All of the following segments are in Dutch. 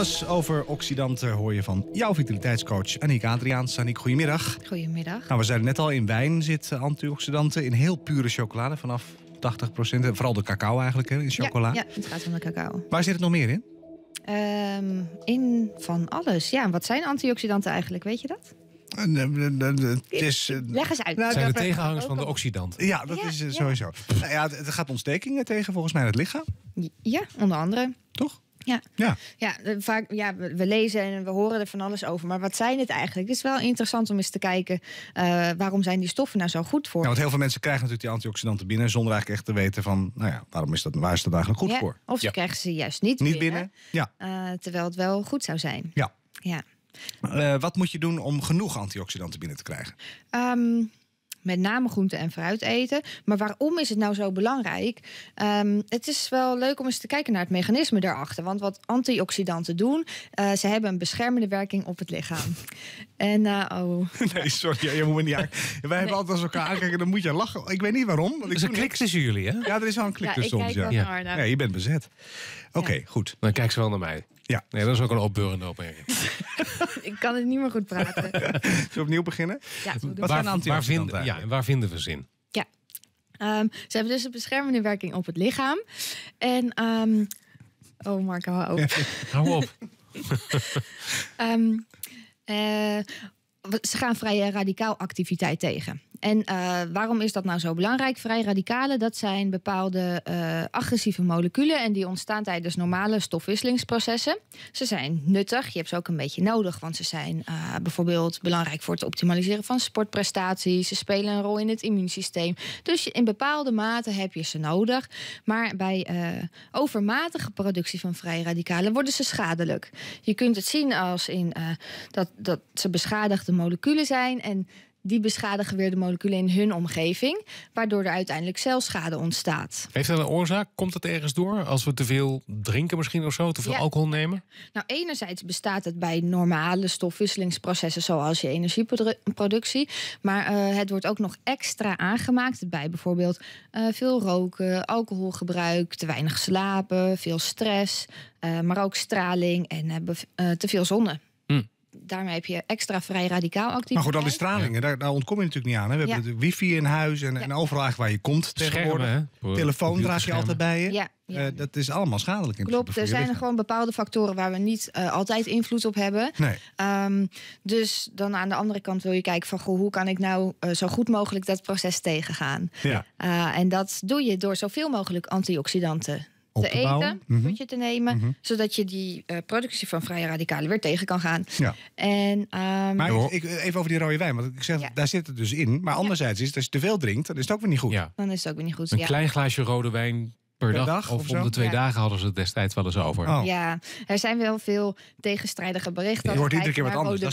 Alles over oxidanten hoor je van jouw vitaliteitscoach Aniek Adriaans. Aniek, goedemiddag. Goedemiddag. Nou, we zijn net al, in wijn zitten eh, antioxidanten. In heel pure chocolade vanaf 80 procent. Vooral de cacao eigenlijk, hè, in chocola. Ja, het gaat om de cacao. Waar zit het nog meer in? Ehm, in van alles. Ja, wat zijn antioxidanten eigenlijk? Weet je dat? Eh, eh, het is, Leg eens uit. Nou, zijn de nou, tegenhangers van de oxidant. Ja, dat is sowieso. Ja. Nou ja, het, gaat ontstekingen tegen volgens mij het lichaam. Ja, onder andere. Toch? Ja. Ja. ja, vaak, ja we, lezen en we horen er van alles over. Maar wat zijn het eigenlijk? Het is wel interessant om eens te kijken eh, waarom zijn die stoffen nou zo goed voor. want heel veel mensen krijgen natuurlijk die antioxidanten binnen zonder eigenlijk echt te weten van, nou ja, waarom is dat, waar is dat eigenlijk goed ja, voor? Of ze krijgen ze juist niet, niet binnen, Ja. Eh, terwijl het wel goed zou zijn. Ja. ja. Eh, wat moet je doen om genoeg antioxidanten binnen te krijgen? Ehm, met name groente en fruit eten. Maar waarom is het nou zo belangrijk? Ehm, het is wel leuk om eens te kijken naar het mechanisme daarachter. Want wat antioxidanten doen, eh, ze hebben een beschermende werking op het lichaam. En uh, Nee, sorry, je moet niet aan... Wij hebben altijd als elkaar aankijken, dan moet je lachen. Ik weet niet waarom. Want ik dus een klik tussen jullie, hè? Ja, er is wel een klik ja, Ja. je bent bezet. Oké, goed. Dan kijk ze wel naar mij. Ja. Nee, dat is ook een opbeurende opmerking. ik kan het niet meer goed praten. Zullen we opnieuw beginnen? Ja, waar, zijn vinden, ja, waar vinden we zin? Ja. Ehm, ze hebben dus een beschermende werking op het lichaam. En, ehm, oh Marco, hou op. hou op. um, eh, ze gaan vrije radicaal activiteit tegen. En eh, waarom is dat nou zo belangrijk? Vrij radicalen, dat zijn bepaalde eh, agressieve moleculen. En die ontstaan tijdens normale stofwisselingsprocessen. Ze zijn nuttig, je hebt ze ook een beetje nodig. Want ze zijn eh, bijvoorbeeld belangrijk voor het optimaliseren van sportprestaties. Ze spelen een rol in het immuunsysteem. Dus in bepaalde mate heb je ze nodig. Maar bij overmatige productie van vrij radicalen worden ze schadelijk. Je kunt het zien als in, dat, dat ze beschadigde moleculen zijn. En die beschadigen weer de moleculen in hun omgeving, waardoor er uiteindelijk celschade ontstaat. Heeft dat een oorzaak? Komt dat ergens door? Als we te veel drinken misschien of zo, te veel alcohol nemen? Nou, enerzijds bestaat het bij normale stofwisselingsprocessen zoals je energieproductie, maar eh, het wordt ook nog extra aangemaakt bij bijvoorbeeld eh, veel roken, alcoholgebruik, te weinig slapen, veel stress, eh, maar ook straling en te veel zonne daarmee heb je extra vrij radicaal actief. Maar goed, dan is stralingen, daar, ontkom je natuurlijk niet aan. Hè? We hebben hebben wifi in huis en, ja. overal eigenlijk waar je komt tegenwoordig. Telefoon draag je altijd bij je. Uh, dat is allemaal schadelijk. In Klopt, er zijn er gewoon bepaalde factoren waar we niet eh, altijd invloed op hebben. Nee. Ehm, dus dan aan de andere kant wil je kijken van goh, hoe kan ik nou eh, zo goed mogelijk dat proces tegengaan. Ja. en dat doe je door zoveel mogelijk antioxidanten te eten, mm te nemen, mhm. zodat je die eh, productie van vrije radicalen weer tegen kan gaan. Ja. En, um, maar ik, even over die rode wijn, want ik zeg, daar zit het dus in. Maar anderzijds is als je te veel drinkt, dan is het ook weer niet goed. Ja. Dan is het ook weer niet goed. Een klein glaasje rode wijn per, dag, Of, om de twee dagen hadden ze het destijds wel eens over. Oh. Ja, er zijn wel veel tegenstrijdige berichten. Je hoort iedere keer wat anders, dat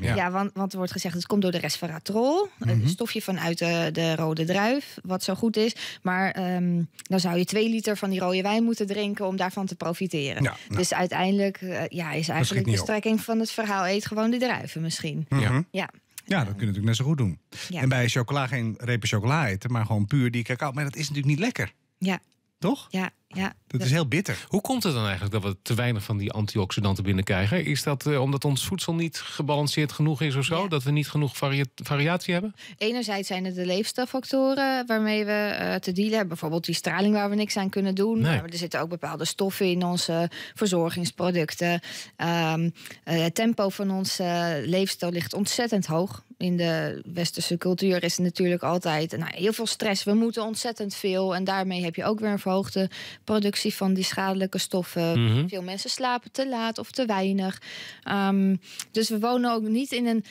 Ja. want, want er wordt gezegd, het komt door de resveratrol. Een mhm. stofje vanuit de, de, rode druif, wat zo goed is. Maar ehm, dan zou je twee liter van die rode wijn moeten drinken om daarvan te profiteren. Ja, nou. Dus uiteindelijk eh, ja, is eigenlijk de strekking van het verhaal... eet gewoon de druiven misschien. Mhm. Ja. Ja, dat kun je natuurlijk net zo goed doen. En bij chocola geen repen chocola eten, maar gewoon puur die cacao. Maar dat is natuurlijk niet lekker. Ja, toch? Ja, ja. Dat is heel bitter. Hoe komt het dan eigenlijk dat we te weinig van die antioxidanten binnenkrijgen? Is dat eh, omdat ons voedsel niet gebalanceerd genoeg is of zo? Dat we niet genoeg variatie hebben? Enerzijds zijn het de leefstijlfactoren waarmee we eh, te dealen hebben. Bijvoorbeeld die straling waar we niks aan kunnen doen. Nee. Maar er zitten ook bepaalde stoffen in onze verzorgingsproducten. Ehm, eh, het tempo van onze leefstijl ligt ontzettend hoog in de westerse cultuur is het natuurlijk altijd nou, heel veel stress. We moeten ontzettend veel. En daarmee heb je ook weer een verhoogde productie van die schadelijke stoffen. Mhm. Veel mensen slapen te laat of te weinig. Ehm, dus we wonen ook niet in een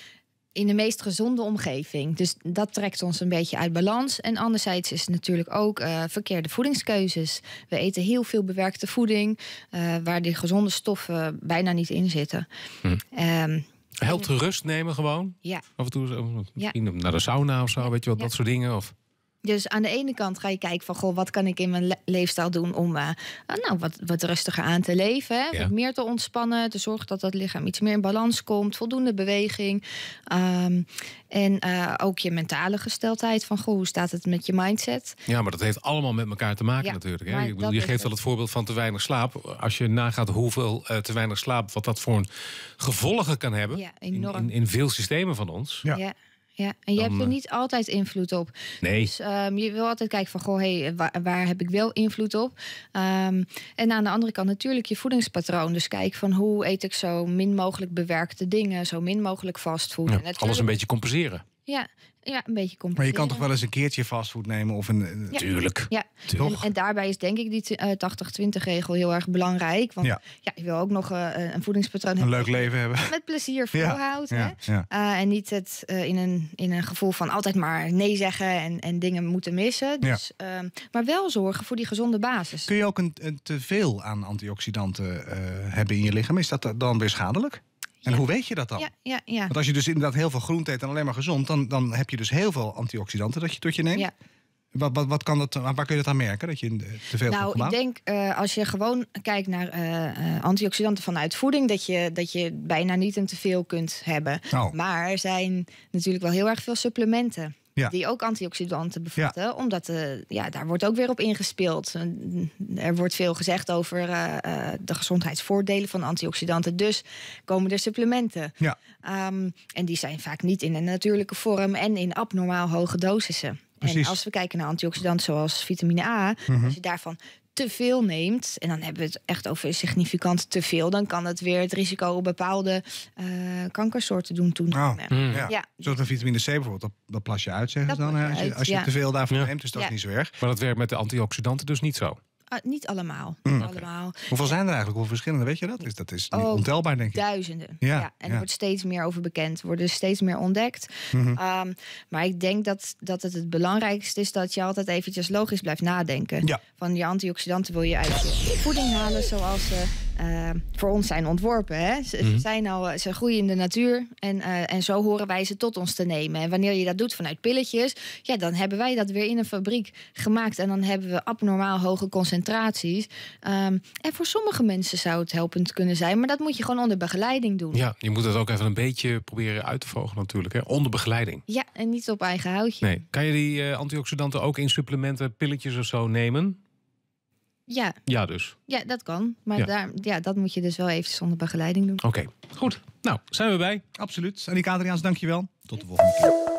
in de meest gezonde omgeving. Dus dat trekt ons een beetje uit balans. En anderzijds is het natuurlijk ook eh, verkeerde voedingskeuzes. We eten heel veel bewerkte voeding, eh, waar die gezonde stoffen bijna niet in zitten. Mhm. Ehm, Helpt rust nemen gewoon? Ja. Af en toe misschien naar de sauna of zo, weet je wat, dat soort dingen? Of... Dus aan de ene kant ga je kijken van, goh, wat kan ik in mijn leefstijl doen om eh, eh, nou, wat, wat rustiger aan te leven, meer te ontspannen, te zorgen dat dat lichaam iets meer in balans komt, voldoende beweging. Ehm, en eh, ook je mentale gesteldheid van, goh, hoe staat het met je mindset? Ja, maar dat heeft allemaal met elkaar te maken natuurlijk. Hè? Bedoel, je geeft wel het voorbeeld van te weinig slaap. Als je nagaat hoeveel te weinig slaap, wat dat voor een gevolgen kan hebben ja, in, in, in, veel systemen van ons. ja ja. En je hebt er eh, niet altijd invloed op. Nee. Dus ehm, je wil altijd kijken van, goh, hey, waar, heb ik wel invloed op? Ehm, en aan de andere kant natuurlijk je voedingspatroon. Dus kijk van, hoe eet ik zo min mogelijk bewerkte dingen, zo min mogelijk fastfood. Ja, alles een beetje compenseren. Ja, ja een beetje compenseren. Maar je kan toch wel eens een keertje fastfood nemen of een... Ja. Ja, en, en, daarbij is denk ik die uh, eh, 80-20 regel heel erg belangrijk. Want ja. je wil ook nog eh, een voedingspatroon een hebben. Een leuk leven hebben. Met plezier volhoudt. Ja. Uh, en niet het in, een, in een gevoel van altijd maar nee zeggen en, en dingen moeten missen. Dus, ehm, maar wel zorgen voor die gezonde basis. Kun je ook een, te veel aan antioxidanten hebben in je lichaam? Is dat dan weer schadelijk? En hoe weet je dat dan? Ja, ja, ja. Want als je dus inderdaad heel veel groente eet en alleen maar gezond, dan, dan heb je dus heel veel antioxidanten dat je tot je neemt. Ja. Wat, wat, wat, kan dat, waar kun je dat aan merken? Dat je te veel Nou, ik denk eh, als je gewoon kijkt naar uh, antioxidanten vanuit voeding, dat je, dat je bijna niet een teveel kunt hebben. Nou. Maar er zijn natuurlijk wel heel erg veel supplementen. Die ook antioxidanten bevatten. Omdat uh, ja, daar wordt ook weer op ingespeeld. Eh, er wordt veel gezegd over eh, de gezondheidsvoordelen van antioxidanten. Dus komen er supplementen. Ja. Um, en die zijn vaak niet in een natuurlijke vorm en in abnormaal hoge dosissen. Precies. En als we kijken naar antioxidanten zoals vitamine A, mhm. als je daarvan te veel neemt, en dan hebben we het echt over significant te veel, dan kan het weer het risico op bepaalde eh, kankersoorten doen toenemen. Mm. ja. ja. Zoals een vitamine C bijvoorbeeld, dat, dat plas je uit, zeggen ze dan. Als je, te veel daarvan neemt, is dat niet zo erg. Maar dat werkt met de antioxidanten dus niet zo. Ah, niet allemaal. Mm. allemaal. Hoeveel zijn er eigenlijk? Hoeveel verschillende? Weet je dat? dat is oh, ontelbaar, denk ik. Duizenden. Ja, en er wordt steeds meer over bekend. worden steeds meer ontdekt. Mhm. Ehm, maar ik denk dat, dat het het belangrijkste is dat je altijd eventjes logisch blijft nadenken. Ja. Van je antioxidanten wil je uit voeding halen, zoals... Uh, Ehm, voor ons zijn ontworpen. Hè? Ze, mhm. zijn al, eh, ze groeien in de natuur en, eh, en zo horen wij ze tot ons te nemen. En wanneer je dat doet vanuit pilletjes, ja, dan hebben wij dat weer in een fabriek gemaakt. En dan hebben we abnormaal hoge concentraties. Ehm, en voor sommige mensen zou het helpend kunnen zijn, maar dat moet je gewoon onder begeleiding doen. Ja, je moet het ook even een beetje proberen uit te volgen natuurlijk, hè? onder begeleiding. Ja, en niet op eigen houtje. Nee. Kan je die eh, antioxidanten ook in supplementen, pilletjes of zo nemen? Ja. Ja, dus. Ja, dat kan. Maar Daar, ja, dat moet je dus wel even zonder begeleiding doen. Oké, goed. Nou, zijn we bij. Absoluut. En ik, Adriaans, dankjewel. Tot de volgende keer.